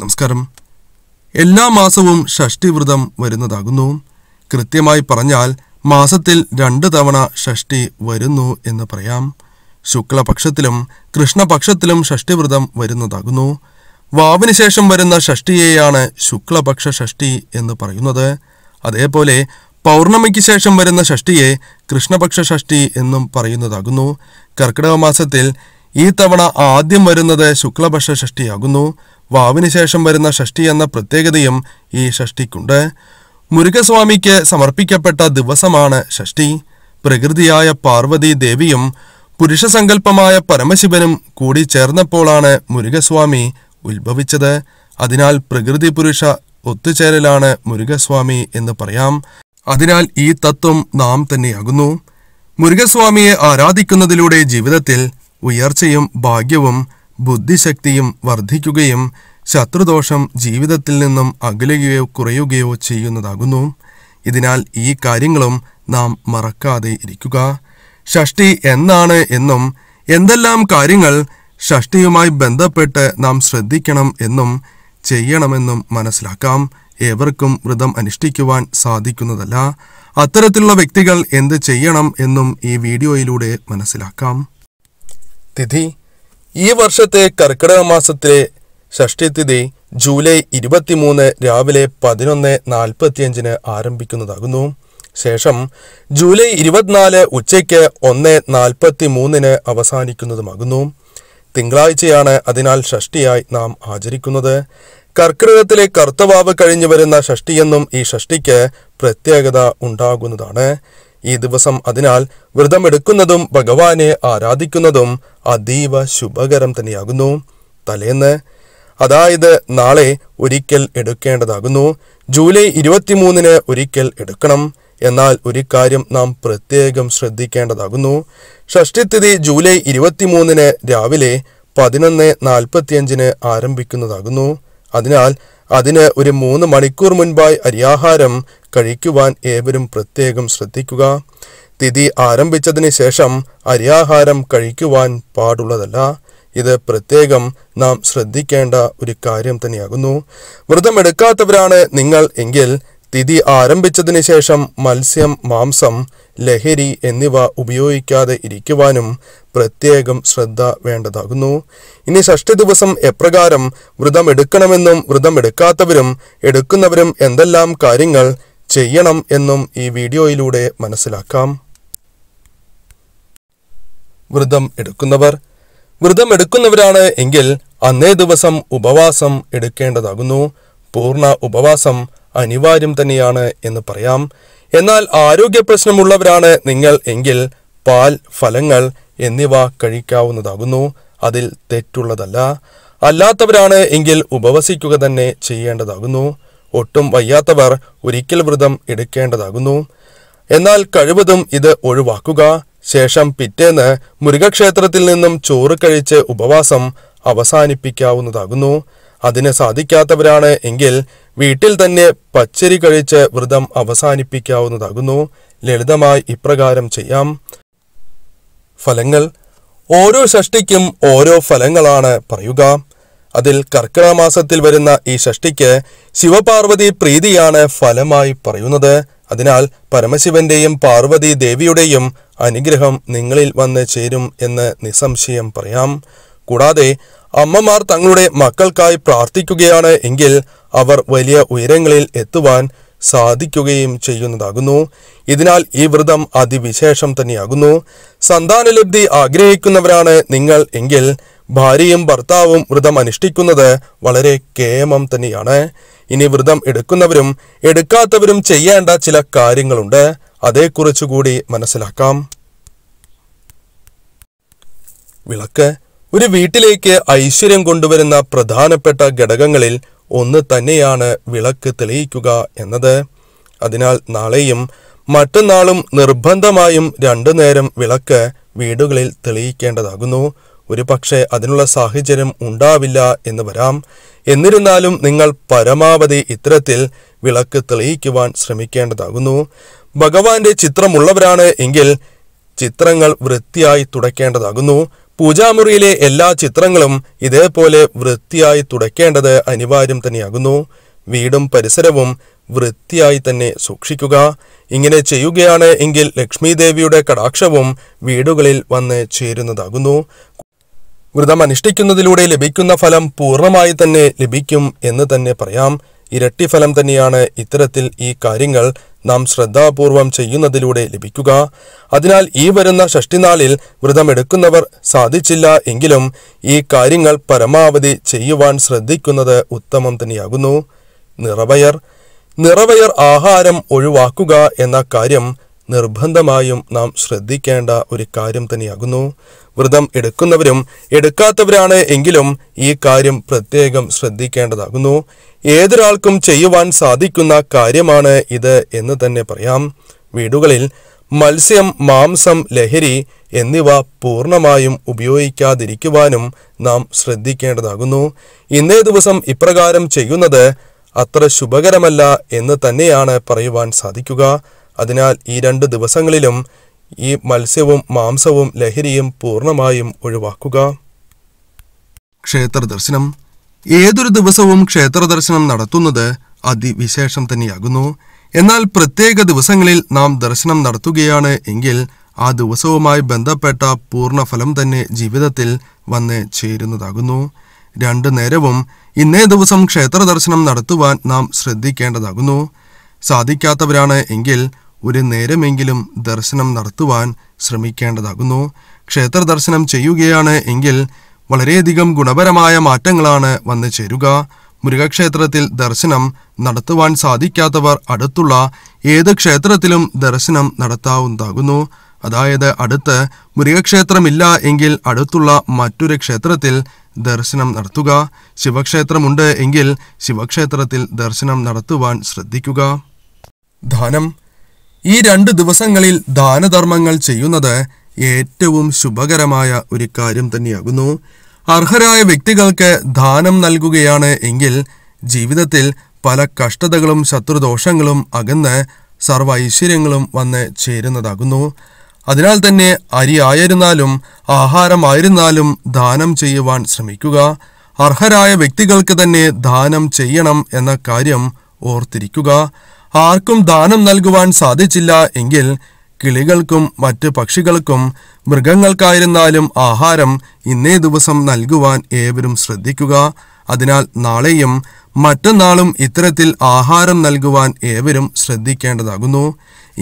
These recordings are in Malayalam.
നമസ്കാരം എല്ലാ മാസവും ഷഷ്ടിവ്രതം വരുന്നതാകുന്നു കൃത്യമായി പറഞ്ഞാൽ മാസത്തിൽ രണ്ട് തവണ ഷഷ്ടി വരുന്നു എന്ന് പറയാം ശുക്ലപക്ഷത്തിലും കൃഷ്ണപക്ഷത്തിലും ഷഷ്ടിവ്രതം വരുന്നതാകുന്നു വാവിന് ശേഷം വരുന്ന ഷഷ്ടിയെയാണ് ശുക്ലപക്ഷ ഷഷ്ടി എന്ന് പറയുന്നത് അതേപോലെ പൗർണമിക്ക് ശേഷം വരുന്ന ഷഷ്ടിയെ കൃഷ്ണപക്ഷ ഷഷ്ടി എന്നും പറയുന്നതാകുന്നു കർക്കിടക മാസത്തിൽ ഈ തവണ ആദ്യം വരുന്നത് ശുക്ലപക്ഷ ഷഷ്ടിയാകുന്നു വാവിന് ശേഷം വരുന്ന ഷഷ്ടി എന്ന പ്രത്യേകതയും ഈ ഷഷ്ടിക്കുണ്ട് മുരുകസ്വാമിക്ക് സമർപ്പിക്കപ്പെട്ട ദിവസമാണ് ഷഷ്ടി പ്രകൃതിയായ പാർവതി ദേവിയും പുരുഷസങ്കല്പമായ പരമശിവനും കൂടി ചേർന്നപ്പോഴാണ് മുരുകസ്വാമി ഉത്ഭവിച്ചത് അതിനാൽ പ്രകൃതി പുരുഷ ഒത്തുചേരലാണ് മുരുകസ്വാമി എന്ന് പറയാം അതിനാൽ ഈ തത്വം നാം തന്നെയാകുന്നു മുരുകസ്വാമിയെ ആരാധിക്കുന്നതിലൂടെ ജീവിതത്തിൽ ഉയർച്ചയും ഭാഗ്യവും ബുദ്ധിശക്തിയും വർദ്ധിക്കുകയും ശത്രുദോഷം ജീവിതത്തിൽ നിന്നും അകലുകയോ കുറയുകയോ ചെയ്യുന്നതാകുന്നു ഇതിനാൽ ഈ കാര്യങ്ങളും നാം മറക്കാതെ ഇരിക്കുക ഷഷ്ടി എന്നാണ് എന്നും എന്തെല്ലാം കാര്യങ്ങൾ ഷഷ്ടിയുമായി ബന്ധപ്പെട്ട് നാം ശ്രദ്ധിക്കണം എന്നും ചെയ്യണമെന്നും മനസ്സിലാക്കാം ഏവർക്കും വ്രതം അനുഷ്ഠിക്കുവാൻ സാധിക്കുന്നതല്ല അത്തരത്തിലുള്ള വ്യക്തികൾ എന്ത് ചെയ്യണം എന്നും ഈ വീഡിയോയിലൂടെ മനസ്സിലാക്കാം തിഥി ഈ വർഷത്തെ കർക്കിടക മാസത്തിലെ ഷഷ്ടി തിഥി ജൂലൈ ഇരുപത്തിമൂന്ന് രാവിലെ പതിനൊന്ന് നാൽപ്പത്തിയഞ്ചിന് ആരംഭിക്കുന്നതാകുന്നു ശേഷം ജൂലൈ ഇരുപത്തിനാല് ഉച്ചയ്ക്ക് ഒന്ന് നാൽപ്പത്തി മൂന്നിന് അവസാനിക്കുന്നതുമാകുന്നു തിങ്കളാഴ്ചയാണ് അതിനാൽ ഷഷ്ടിയായി നാം ആചരിക്കുന്നത് കർക്കിടകത്തിലെ കർത്തവാവ് കഴിഞ്ഞു വരുന്ന ഷഷ്ടിയെന്നും ഈ ഷഷ്ടിക്ക് പ്രത്യേകത ഉണ്ടാകുന്നതാണ് ഈ ദിവസം അതിനാൽ വ്രതമെടുക്കുന്നതും ഭഗവാനെ ആരാധിക്കുന്നതും അതീവ ശുഭകരം തന്നെയാകുന്നു തലേന്ന് അതായത് നാളെ ഒരിക്കൽ എടുക്കേണ്ടതാകുന്നു ജൂലൈ ഇരുപത്തിമൂന്നിന് ഒരിക്കൽ എടുക്കണം എന്നാൽ ഒരു കാര്യം നാം പ്രത്യേകം ശ്രദ്ധിക്കേണ്ടതാകുന്നു ഷഷ്ടിതിഥി ജൂലൈ ഇരുപത്തിമൂന്നിന് രാവിലെ പതിനൊന്ന് നാൽപ്പത്തിയഞ്ചിന് ആരംഭിക്കുന്നതാകുന്നു അതിനാൽ അതിന് ഒരു മൂന്ന് മണിക്കൂർ മുൻപായി അരിയാഹാരം കഴിക്കുവാൻ ഏവരും പ്രത്യേകം ശ്രദ്ധിക്കുക തിഥി ആരംഭിച്ചതിന് ശേഷം അരിയാഹാരം കഴിക്കുവാൻ പാടുള്ളതല്ല ഇത് പ്രത്യേകം നാം ശ്രദ്ധിക്കേണ്ട ഒരു കാര്യം തന്നെയാകുന്നു വ്രതമെടുക്കാത്തവരാണ് നിങ്ങൾ എങ്കിൽ തിഥി ആരംഭിച്ചതിന് ശേഷം മത്സ്യം മാംസം ലഹരി എന്നിവ ഉപയോഗിക്കാതെ ഇരിക്കുവാനും പ്രത്യേകം ശ്രദ്ധ വേണ്ടതാകുന്നു ഇനി ഷഷ്ടി ദിവസം എപ്രകാരം വ്രതം എടുക്കണമെന്നും വ്രതം എടുക്കാത്തവരും എടുക്കുന്നവരും എന്തെല്ലാം കാര്യങ്ങൾ ചെയ്യണം എന്നും ഈ വീഡിയോയിലൂടെ മനസ്സിലാക്കാം വ്രതം എടുക്കുന്നവർ വ്രതം എടുക്കുന്നവരാണ് എങ്കിൽ അന്നേ ദിവസം ഉപവാസം എടുക്കേണ്ടതാകുന്നു പൂർണ്ണ ഉപവാസം അനിവാര്യം തന്നെയാണ് എന്ന് പറയാം എന്നാൽ ആരോഗ്യ പ്രശ്നമുള്ളവരാണ് നിങ്ങൾ എങ്കിൽ പാൽ ഫലങ്ങൾ എന്നിവ കഴിക്കാവുന്നതാകുന്നു അതിൽ തെറ്റുള്ളതല്ല അല്ലാത്തവരാണ് എങ്കിൽ ഉപവസിക്കുക തന്നെ ചെയ്യേണ്ടതാകുന്നു ഒട്ടും വയ്യാത്തവർ ഒരിക്കൽ വ്രതം എടുക്കേണ്ടതാകുന്നു എന്നാൽ കഴിവതും ഇത് ഒഴിവാക്കുക ശേഷം പിറ്റേന്ന് മുരുകക്ഷേത്രത്തിൽ നിന്നും ചോറ് കഴിച്ച് ഉപവാസം അവസാനിപ്പിക്കാവുന്നതാകുന്നു അതിന് സാധിക്കാത്തവരാണ് എങ്കിൽ വീട്ടിൽ തന്നെ പച്ചരി കഴിച്ച് വ്രതം അവസാനിപ്പിക്കാവുന്നതാകുന്നു ലളിതമായി ഇപ്രകാരം ചെയ്യാം ഫലങ്ങൾ ഓരോ ഷഷ്ടിക്കും ഓരോ ഫലങ്ങളാണ് പറയുക അതിൽ കർക്കിടമാസത്തിൽ വരുന്ന ഈ ഷഷ്ടിക്ക് ശിവപാർവതി പ്രീതിയാണ് ഫലമായി പറയുന്നത് അതിനാൽ പരമശിവന്റെയും പാർവതി ദേവിയുടെയും അനുഗ്രഹം നിങ്ങളിൽ വന്ന് ചേരും എന്ന് നിസ്സംശയം പറയാം കൂടാതെ അമ്മമാർ തങ്ങളുടെ മക്കൾക്കായി പ്രാർത്ഥിക്കുകയാണ് എങ്കിൽ അവർ വലിയ ഉയരങ്ങളിൽ എത്തുവാൻ സാധിക്കുകയും ചെയ്യുന്നതാകുന്നു ഇതിനാൽ ഈ വ്രതം അതിവിശേഷം തന്നെയാകുന്നു സന്താനലബ്ധി ആഗ്രഹിക്കുന്നവരാണ് നിങ്ങൾ എങ്കിൽ ഭാര്യയും ഭർത്താവും വ്രതം അനുഷ്ഠിക്കുന്നത് വളരെ കേമം തന്നെയാണ് ഇനി വ്രതം എടുക്കുന്നവരും എടുക്കാത്തവരും ചെയ്യേണ്ട ചില കാര്യങ്ങളുണ്ട് അതേക്കുറിച്ചുകൂടി മനസ്സിലാക്കാം വിളക്ക് ഒരു വീട്ടിലേക്ക് ഐശ്വര്യം കൊണ്ടുവരുന്ന പ്രധാനപ്പെട്ട ഘടകങ്ങളിൽ ഒന്ന് തന്നെയാണ് വിളക്ക് തെളിയിക്കുക എന്നത് അതിനാൽ നാളെയും മറ്റന്നാളും നിർബന്ധമായും രണ്ടു നേരം വിളക്ക് വീടുകളിൽ തെളിയിക്കേണ്ടതാകുന്നു ഒരു പക്ഷേ അതിനുള്ള സാഹചര്യം ഉണ്ടാവില്ല എന്ന് വരാം എന്നിരുന്നാലും നിങ്ങൾ പരമാവധി ഇത്തരത്തിൽ വിളക്ക് തെളിയിക്കുവാൻ ശ്രമിക്കേണ്ടതാകുന്നു ഭഗവാന്റെ ചിത്രമുള്ളവരാണ് എങ്കിൽ ചിത്രങ്ങൾ വൃത്തിയായി തുടയ്ക്കേണ്ടതാകുന്നു പൂജാമുറിയിലെ എല്ലാ ചിത്രങ്ങളും ഇതേപോലെ വൃത്തിയായി തുടയ്ക്കേണ്ടത് അനിവാര്യം തന്നെയാകുന്നു വീടും പരിസരവും വൃത്തിയായി തന്നെ സൂക്ഷിക്കുക ഇങ്ങനെ ചെയ്യുകയാണ് എങ്കിൽ ലക്ഷ്മീദേവിയുടെ കടാക്ഷവും വീടുകളിൽ വന്ന് ചേരുന്നതാകുന്നു വ്രതമനുഷ്ഠിക്കുന്നതിലൂടെ ലഭിക്കുന്ന ഫലം പൂർണ്ണമായി തന്നെ ലഭിക്കും എന്ന് തന്നെ പറയാം ഇരട്ടി ഫലം തന്നെയാണ് ഇത്തരത്തിൽ ഈ കാര്യങ്ങൾ നാം ശ്രദ്ധാപൂർവം ചെയ്യുന്നതിലൂടെ ലഭിക്കുക അതിനാൽ ഈ വരുന്ന ഷഷ്ടിനാളിൽ വ്രതമെടുക്കുന്നവർ സാധിച്ചില്ല എങ്കിലും ഈ കാര്യങ്ങൾ പരമാവധി ചെയ്യുവാൻ ശ്രദ്ധിക്കുന്നത് ഉത്തമം തന്നെയാകുന്നു നിറവയർ നിറവയർ ആഹാരം ഒഴിവാക്കുക എന്ന കാര്യം നിർബന്ധമായും നാം ശ്രദ്ധിക്കേണ്ട ഒരു കാര്യം തന്നെയാകുന്നു വ്രതം എടുക്കുന്നവരും എടുക്കാത്തവരാണ് എങ്കിലും ഈ കാര്യം പ്രത്യേകം ശ്രദ്ധിക്കേണ്ടതാകുന്നു ഏതൊരാൾക്കും ചെയ്യുവാൻ സാധിക്കുന്ന കാര്യമാണ് ഇത് എന്ന് തന്നെ പറയാം വീടുകളിൽ മത്സ്യം മാംസം ലഹരി എന്നിവ പൂർണ്ണമായും ഉപയോഗിക്കാതിരിക്കുവാനും നാം ശ്രദ്ധിക്കേണ്ടതാകുന്നു ഇന്നേ ദിവസം ഇപ്രകാരം ചെയ്യുന്നത് അത്ര ശുഭകരമല്ല എന്ന് തന്നെയാണ് പറയുവാൻ സാധിക്കുക അതിനാൽ ഈ രണ്ട് ദിവസങ്ങളിലും ഈ മത്സ്യവും മാംസവും ലഹരിയും പൂർണ്ണമായും ഒഴിവാക്കുക ക്ഷേത്ര ദർശനം ഏതൊരു ദിവസവും ക്ഷേത്ര ദർശനം നടത്തുന്നത് അതിവിശേഷം തന്നെയാകുന്നു എന്നാൽ പ്രത്യേക ദിവസങ്ങളിൽ നാം ദർശനം നടത്തുകയാണ് എങ്കിൽ ആ ദിവസവുമായി ബന്ധപ്പെട്ട പൂർണ്ണഫലം തന്നെ ജീവിതത്തിൽ വന്ന് ചേരുന്നതാകുന്നു രണ്ടു നേരവും ഇന്നേ ദിവസം ക്ഷേത്ര ദർശനം നടത്തുവാൻ നാം ശ്രദ്ധിക്കേണ്ടതാകുന്നു സാധിക്കാത്തവരാണ് എങ്കിൽ ഒരു നേരമെങ്കിലും ദർശനം നടത്തുവാൻ ശ്രമിക്കേണ്ടതാകുന്നു ക്ഷേത്ര ദർശനം ചെയ്യുകയാണ് എങ്കിൽ വളരെയധികം ഗുണപരമായ മാറ്റങ്ങളാണ് വന്നു ചേരുക മുരുകക്ഷേത്രത്തിൽ ദർശനം നടത്തുവാൻ സാധിക്കാത്തവർ അടുത്തുള്ള ഏത് ക്ഷേത്രത്തിലും ദർശനം നടത്താവുന്നതാകുന്നു അതായത് അടുത്ത് മൃഗക്ഷേത്രമില്ല എങ്കിൽ അടുത്തുള്ള മറ്റൊരു ക്ഷേത്രത്തിൽ ദർശനം നടത്തുക ശിവക്ഷേത്രമുണ്ട് എങ്കിൽ ശിവക്ഷേത്രത്തിൽ ദർശനം നടത്തുവാൻ ശ്രദ്ധിക്കുക ധാനം ഈ രണ്ട് ദിവസങ്ങളിൽ ദാനധർമ്മങ്ങൾ ചെയ്യുന്നത് ഏറ്റവും ശുഭകരമായ ഒരു കാര്യം തന്നെയാകുന്നു അർഹരായ വ്യക്തികൾക്ക് ദാനം നൽകുകയാണ് എങ്കിൽ ജീവിതത്തിൽ പല കഷ്ടതകളും ശത്രുദോഷങ്ങളും അകന്ന് സർവ ഐശ്വര്യങ്ങളും വന്ന് ചേരുന്നതാകുന്നു അതിനാൽ തന്നെ അരി ആയിരുന്നാലും ആഹാരമായിരുന്നാലും ദാനം ചെയ്യുവാൻ ശ്രമിക്കുക അർഹരായ വ്യക്തികൾക്ക് തന്നെ ദാനം ചെയ്യണം എന്ന കാര്യം ഓർത്തിരിക്കുക ആർക്കും ദാനം നൽകുവാൻ സാധിച്ചില്ല എങ്കിൽ കിളികൾക്കും മറ്റ് പക്ഷികൾക്കും മൃഗങ്ങൾക്കായിരുന്നാലും ആഹാരം ഇന്നേ ദിവസം നൽകുവാൻ ഏവരും ശ്രദ്ധിക്കുക അതിനാൽ നാളെയും മറ്റന്നാളും ഇത്തരത്തിൽ ആഹാരം നൽകുവാൻ ഏവരും ശ്രദ്ധിക്കേണ്ടതാകുന്നു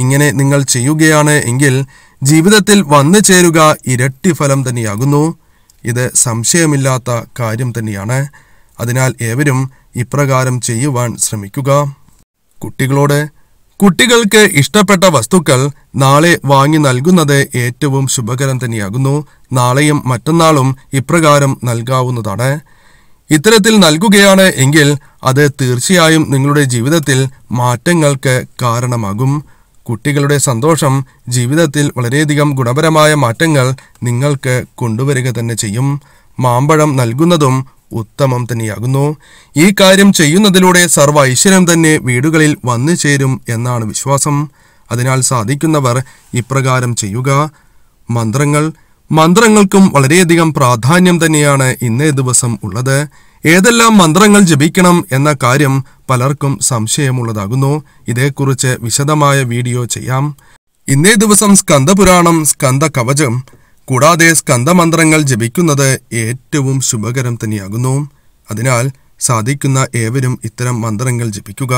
ഇങ്ങനെ നിങ്ങൾ ചെയ്യുകയാണ് എങ്കിൽ ജീവിതത്തിൽ വന്നു ചേരുക ഇരട്ടി ഫലം തന്നെയാകുന്നു ഇത് സംശയമില്ലാത്ത കാര്യം തന്നെയാണ് അതിനാൽ ഏവരും ഇപ്രകാരം ചെയ്യുവാൻ ശ്രമിക്കുക കുട്ടികളോട് കുട്ടികൾക്ക് ഇഷ്ടപ്പെട്ട വസ്തുക്കൾ നാളെ വാങ്ങി നൽകുന്നത് ഏറ്റവും ശുഭകരം തന്നെയാകുന്നു നാളെയും മറ്റന്നാളും ഇപ്രകാരം നൽകാവുന്നതാണ് ഇത്തരത്തിൽ നൽകുകയാണ് എങ്കിൽ അത് തീർച്ചയായും നിങ്ങളുടെ ജീവിതത്തിൽ മാറ്റങ്ങൾക്ക് കാരണമാകും കുട്ടികളുടെ സന്തോഷം ജീവിതത്തിൽ വളരെയധികം ഗുണപരമായ മാറ്റങ്ങൾ നിങ്ങൾക്ക് കൊണ്ടുവരിക തന്നെ ചെയ്യും മാമ്പഴം നൽകുന്നതും ഉത്തമം തന്നെയാകുന്നു ഈ കാര്യം ചെയ്യുന്നതിലൂടെ സർവ്വ ഐശ്വര്യം തന്നെ വീടുകളിൽ വന്നു ചേരും എന്നാണ് വിശ്വാസം അതിനാൽ സാധിക്കുന്നവർ ഇപ്രകാരം ചെയ്യുക മന്ത്രങ്ങൾ മന്ത്രങ്ങൾക്കും വളരെയധികം പ്രാധാന്യം തന്നെയാണ് ഇന്നേ ദിവസം ഉള്ളത് ഏതെല്ലാം മന്ത്രങ്ങൾ ജപിക്കണം എന്ന കാര്യം പലർക്കും സംശയമുള്ളതാകുന്നു ഇതേക്കുറിച്ച് വിശദമായ വീഡിയോ ചെയ്യാം ഇന്നേ ദിവസം സ്കന്ദപുരാണം സ്കന്ദ കവചം കൂടാതെ സ്കന്ധമന്ത്രങ്ങൾ ജപിക്കുന്നത് ഏറ്റവും ശുഭകരം തന്നെയാകുന്നു അതിനാൽ സാധിക്കുന്ന ഏവരും ഇത്തരം മന്ത്രങ്ങൾ ജപിക്കുക